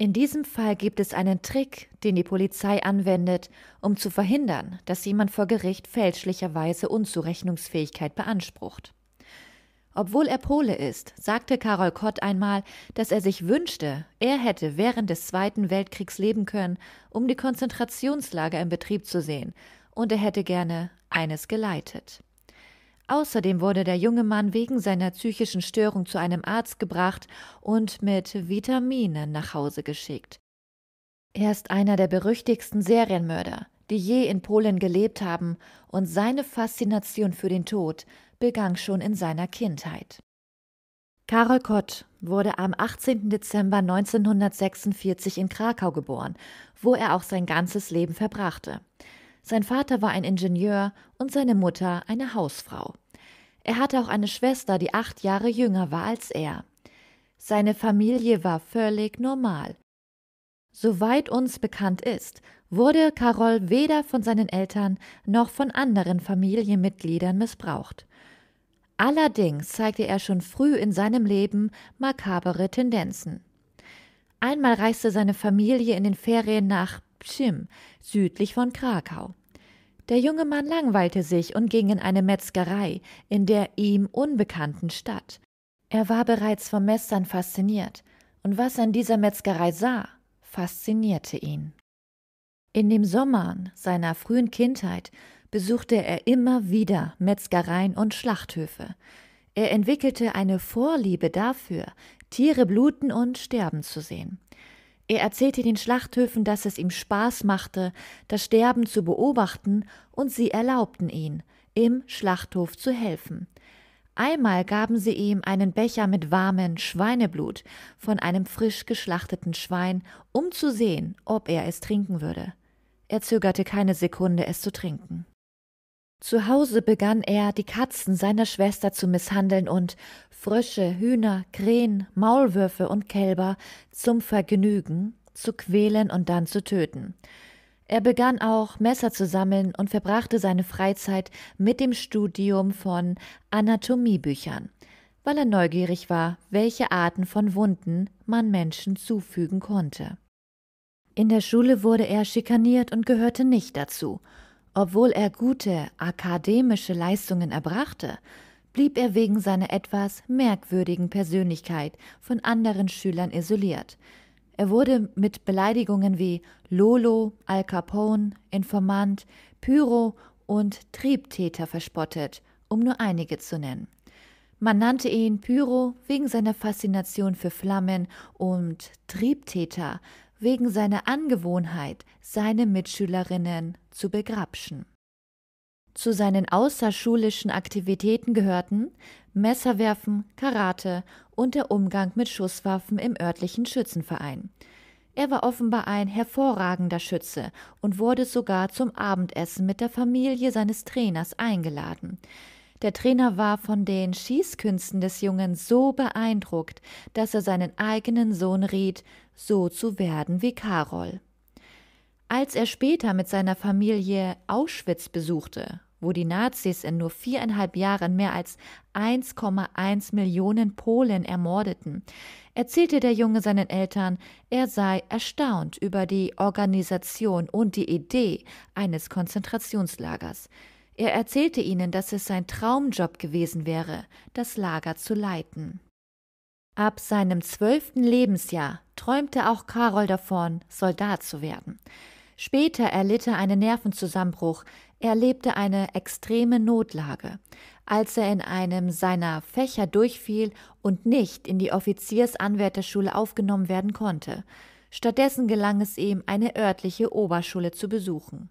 In diesem Fall gibt es einen Trick, den die Polizei anwendet, um zu verhindern, dass jemand vor Gericht fälschlicherweise Unzurechnungsfähigkeit beansprucht. Obwohl er Pole ist, sagte Karol Kott einmal, dass er sich wünschte, er hätte während des Zweiten Weltkriegs leben können, um die Konzentrationslager im Betrieb zu sehen, und er hätte gerne eines geleitet. Außerdem wurde der junge Mann wegen seiner psychischen Störung zu einem Arzt gebracht und mit Vitaminen nach Hause geschickt. Er ist einer der berüchtigsten Serienmörder, die je in Polen gelebt haben, und seine Faszination für den Tod begann schon in seiner Kindheit. Karol Kott wurde am 18. Dezember 1946 in Krakau geboren, wo er auch sein ganzes Leben verbrachte. Sein Vater war ein Ingenieur und seine Mutter eine Hausfrau. Er hatte auch eine Schwester, die acht Jahre jünger war als er. Seine Familie war völlig normal. Soweit uns bekannt ist, wurde Carol weder von seinen Eltern noch von anderen Familienmitgliedern missbraucht. Allerdings zeigte er schon früh in seinem Leben makabere Tendenzen. Einmal reiste seine Familie in den Ferien nach Pschim, südlich von Krakau. Der junge Mann langweilte sich und ging in eine Metzgerei in der ihm unbekannten Stadt. Er war bereits vom Messern fasziniert, und was er in dieser Metzgerei sah, faszinierte ihn. In den Sommern seiner frühen Kindheit besuchte er immer wieder Metzgereien und Schlachthöfe. Er entwickelte eine Vorliebe dafür, Tiere bluten und sterben zu sehen. Er erzählte den Schlachthöfen, dass es ihm Spaß machte, das Sterben zu beobachten, und sie erlaubten ihn, im Schlachthof zu helfen. Einmal gaben sie ihm einen Becher mit warmem Schweineblut von einem frisch geschlachteten Schwein, um zu sehen, ob er es trinken würde. Er zögerte keine Sekunde, es zu trinken. Zu Hause begann er, die Katzen seiner Schwester zu misshandeln und Frösche, Hühner, Krähen, Maulwürfe und Kälber zum Vergnügen zu quälen und dann zu töten. Er begann auch Messer zu sammeln und verbrachte seine Freizeit mit dem Studium von Anatomiebüchern, weil er neugierig war, welche Arten von Wunden man Menschen zufügen konnte. In der Schule wurde er schikaniert und gehörte nicht dazu, obwohl er gute akademische Leistungen erbrachte, blieb er wegen seiner etwas merkwürdigen Persönlichkeit von anderen Schülern isoliert. Er wurde mit Beleidigungen wie Lolo, Al Capone, Informant, Pyro und Triebtäter verspottet, um nur einige zu nennen. Man nannte ihn Pyro wegen seiner Faszination für Flammen und Triebtäter, wegen seiner Angewohnheit, seine Mitschülerinnen zu begrapschen. Zu seinen außerschulischen Aktivitäten gehörten Messerwerfen, Karate und der Umgang mit Schusswaffen im örtlichen Schützenverein. Er war offenbar ein hervorragender Schütze und wurde sogar zum Abendessen mit der Familie seines Trainers eingeladen. Der Trainer war von den Schießkünsten des Jungen so beeindruckt, dass er seinen eigenen Sohn riet, so zu werden wie Karol. Als er später mit seiner Familie Auschwitz besuchte, wo die Nazis in nur viereinhalb Jahren mehr als 1,1 Millionen Polen ermordeten, erzählte der Junge seinen Eltern, er sei erstaunt über die Organisation und die Idee eines Konzentrationslagers. Er erzählte ihnen, dass es sein Traumjob gewesen wäre, das Lager zu leiten. Ab seinem zwölften Lebensjahr träumte auch Karol davon, Soldat zu werden. Später erlitt er einen Nervenzusammenbruch, er lebte eine extreme Notlage, als er in einem seiner Fächer durchfiel und nicht in die Offiziersanwärterschule aufgenommen werden konnte. Stattdessen gelang es ihm, eine örtliche Oberschule zu besuchen.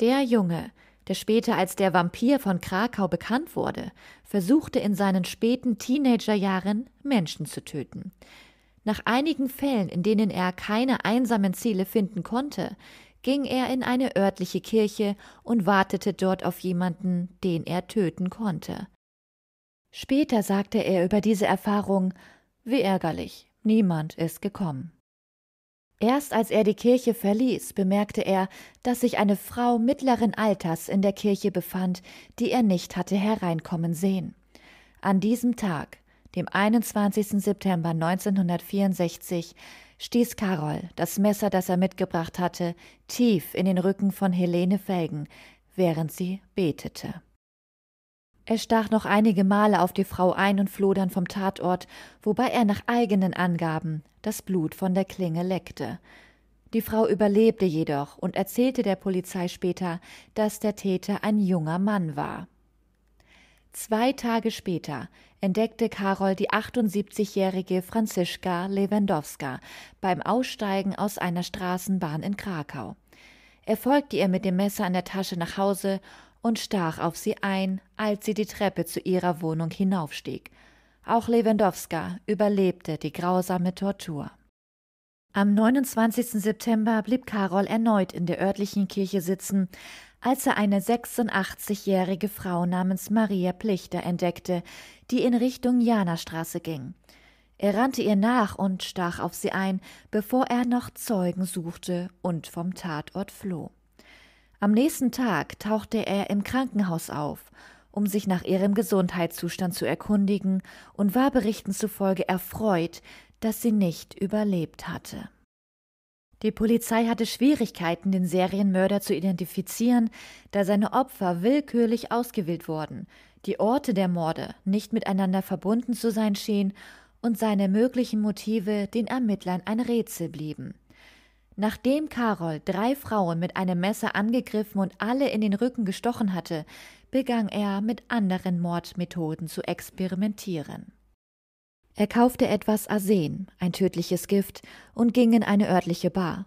Der Junge, der später als der Vampir von Krakau bekannt wurde, versuchte in seinen späten Teenagerjahren Menschen zu töten. Nach einigen Fällen, in denen er keine einsamen Ziele finden konnte, ging er in eine örtliche Kirche und wartete dort auf jemanden, den er töten konnte. Später sagte er über diese Erfahrung Wie ärgerlich, niemand ist gekommen. Erst als er die Kirche verließ, bemerkte er, dass sich eine Frau mittleren Alters in der Kirche befand, die er nicht hatte hereinkommen sehen. An diesem Tag, dem 21. September 1964, stieß Karol das Messer, das er mitgebracht hatte, tief in den Rücken von Helene Felgen, während sie betete. Er stach noch einige Male auf die Frau ein und floh dann vom Tatort, wobei er nach eigenen Angaben das Blut von der Klinge leckte. Die Frau überlebte jedoch und erzählte der Polizei später, dass der Täter ein junger Mann war. Zwei Tage später entdeckte Karol die 78-jährige Franziska Lewandowska beim Aussteigen aus einer Straßenbahn in Krakau. Er folgte ihr mit dem Messer in der Tasche nach Hause und stach auf sie ein, als sie die Treppe zu ihrer Wohnung hinaufstieg. Auch Lewandowska überlebte die grausame Tortur. Am 29. September blieb Karol erneut in der örtlichen Kirche sitzen, als er eine 86-jährige Frau namens Maria Plichter entdeckte, die in Richtung Janerstraße ging. Er rannte ihr nach und stach auf sie ein, bevor er noch Zeugen suchte und vom Tatort floh. Am nächsten Tag tauchte er im Krankenhaus auf, um sich nach ihrem Gesundheitszustand zu erkundigen und war Berichten zufolge erfreut, dass sie nicht überlebt hatte. Die Polizei hatte Schwierigkeiten, den Serienmörder zu identifizieren, da seine Opfer willkürlich ausgewählt wurden, die Orte der Morde nicht miteinander verbunden zu sein schienen und seine möglichen Motive den Ermittlern ein Rätsel blieben. Nachdem Karol drei Frauen mit einem Messer angegriffen und alle in den Rücken gestochen hatte, begann er mit anderen Mordmethoden zu experimentieren. Er kaufte etwas Arsen, ein tödliches Gift, und ging in eine örtliche Bar.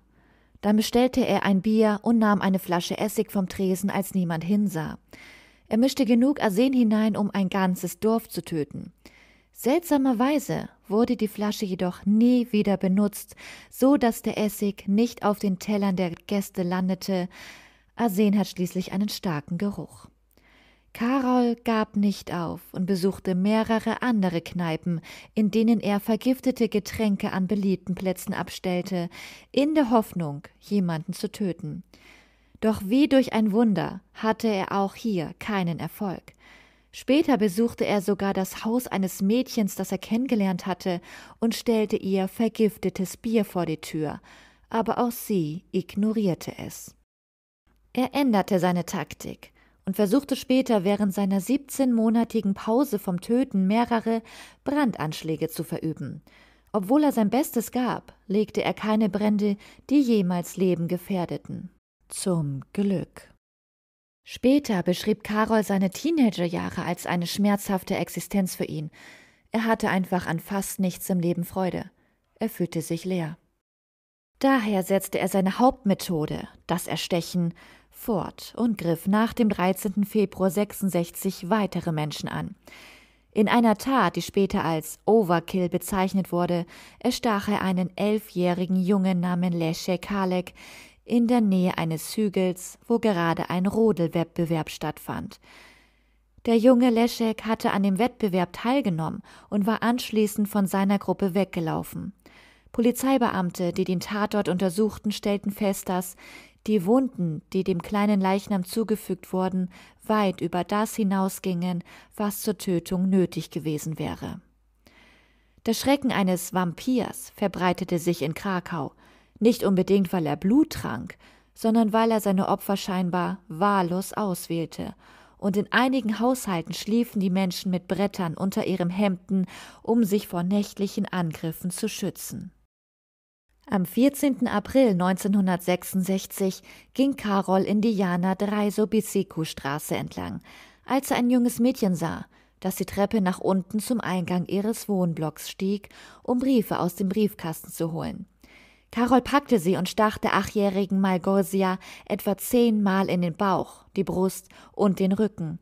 Dann bestellte er ein Bier und nahm eine Flasche Essig vom Tresen, als niemand hinsah. Er mischte genug Arsen hinein, um ein ganzes Dorf zu töten. Seltsamerweise wurde die Flasche jedoch nie wieder benutzt, so dass der Essig nicht auf den Tellern der Gäste landete. Arsen hat schließlich einen starken Geruch. Karol gab nicht auf und besuchte mehrere andere Kneipen, in denen er vergiftete Getränke an beliebten Plätzen abstellte, in der Hoffnung, jemanden zu töten. Doch wie durch ein Wunder hatte er auch hier keinen Erfolg. Später besuchte er sogar das Haus eines Mädchens, das er kennengelernt hatte, und stellte ihr vergiftetes Bier vor die Tür, aber auch sie ignorierte es. Er änderte seine Taktik und versuchte später während seiner 17-monatigen Pause vom Töten mehrere Brandanschläge zu verüben. Obwohl er sein Bestes gab, legte er keine Brände, die jemals Leben gefährdeten. Zum Glück. Später beschrieb Karol seine Teenagerjahre als eine schmerzhafte Existenz für ihn. Er hatte einfach an fast nichts im Leben Freude. Er fühlte sich leer. Daher setzte er seine Hauptmethode, das Erstechen, fort und griff nach dem 13. Februar 66 weitere Menschen an. In einer Tat, die später als Overkill bezeichnet wurde, erstach er einen elfjährigen Jungen namens Leszek Kalek in der Nähe eines Hügels, wo gerade ein Rodelwettbewerb stattfand. Der junge Leschek hatte an dem Wettbewerb teilgenommen und war anschließend von seiner Gruppe weggelaufen. Polizeibeamte, die den Tatort untersuchten, stellten fest, dass die Wunden, die dem kleinen Leichnam zugefügt wurden, weit über das hinausgingen, was zur Tötung nötig gewesen wäre. Der Schrecken eines Vampirs verbreitete sich in Krakau. Nicht unbedingt, weil er Blut trank, sondern weil er seine Opfer scheinbar wahllos auswählte. Und in einigen Haushalten schliefen die Menschen mit Brettern unter ihrem Hemden, um sich vor nächtlichen Angriffen zu schützen. Am 14. April 1966 ging Karol in die Jana Dreisobisiku-Straße entlang, als er ein junges Mädchen sah, das die Treppe nach unten zum Eingang ihres Wohnblocks stieg, um Briefe aus dem Briefkasten zu holen. Carol packte sie und stach der achtjährigen Malgosia etwa zehnmal in den Bauch, die Brust und den Rücken.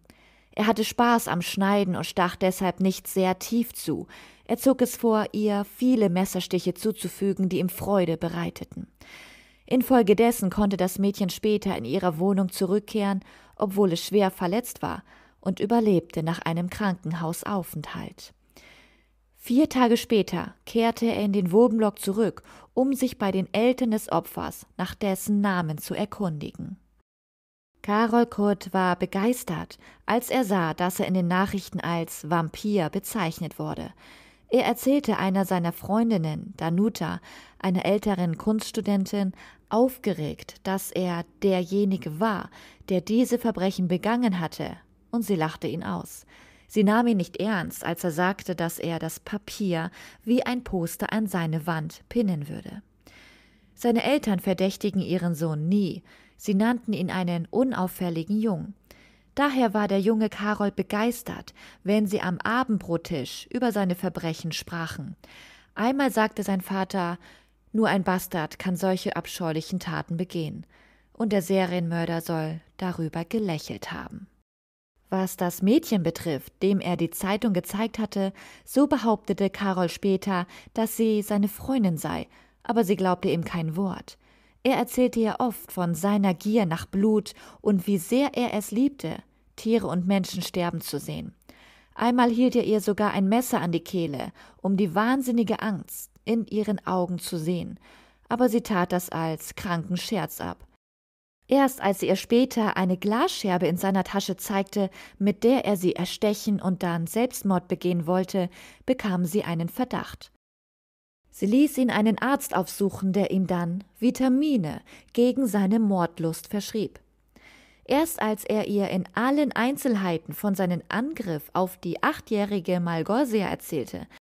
Er hatte Spaß am Schneiden und stach deshalb nicht sehr tief zu. Er zog es vor, ihr viele Messerstiche zuzufügen, die ihm Freude bereiteten. Infolgedessen konnte das Mädchen später in ihrer Wohnung zurückkehren, obwohl es schwer verletzt war, und überlebte nach einem Krankenhausaufenthalt. Vier Tage später kehrte er in den Wobenblock zurück um sich bei den Eltern des Opfers nach dessen Namen zu erkundigen. Karol Kurt war begeistert, als er sah, dass er in den Nachrichten als Vampir bezeichnet wurde. Er erzählte einer seiner Freundinnen, Danuta, einer älteren Kunststudentin, aufgeregt, dass er derjenige war, der diese Verbrechen begangen hatte, und sie lachte ihn aus. Sie nahm ihn nicht ernst, als er sagte, dass er das Papier wie ein Poster an seine Wand pinnen würde. Seine Eltern verdächtigen ihren Sohn nie, sie nannten ihn einen unauffälligen Jungen. Daher war der junge Karol begeistert, wenn sie am Abendbrottisch über seine Verbrechen sprachen. Einmal sagte sein Vater, nur ein Bastard kann solche abscheulichen Taten begehen, und der Serienmörder soll darüber gelächelt haben. Was das Mädchen betrifft, dem er die Zeitung gezeigt hatte, so behauptete Carol später, dass sie seine Freundin sei, aber sie glaubte ihm kein Wort. Er erzählte ihr oft von seiner Gier nach Blut und wie sehr er es liebte, Tiere und Menschen sterben zu sehen. Einmal hielt er ihr sogar ein Messer an die Kehle, um die wahnsinnige Angst in ihren Augen zu sehen, aber sie tat das als kranken Scherz ab. Erst als sie ihr später eine Glasscherbe in seiner Tasche zeigte, mit der er sie erstechen und dann Selbstmord begehen wollte, bekam sie einen Verdacht. Sie ließ ihn einen Arzt aufsuchen, der ihm dann Vitamine gegen seine Mordlust verschrieb. Erst als er ihr in allen Einzelheiten von seinem Angriff auf die achtjährige Malgorsia erzählte,